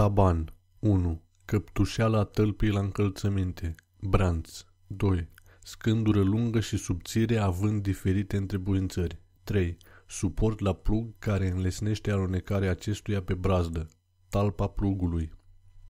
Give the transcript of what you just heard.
Taban 1. Căptușeala tălpii la încălțăminte. Branț 2. Scândură lungă și subțire având diferite întrebuințări. 3. Suport la plug care înlesnește alunecarea acestuia pe brazdă. Talpa plugului.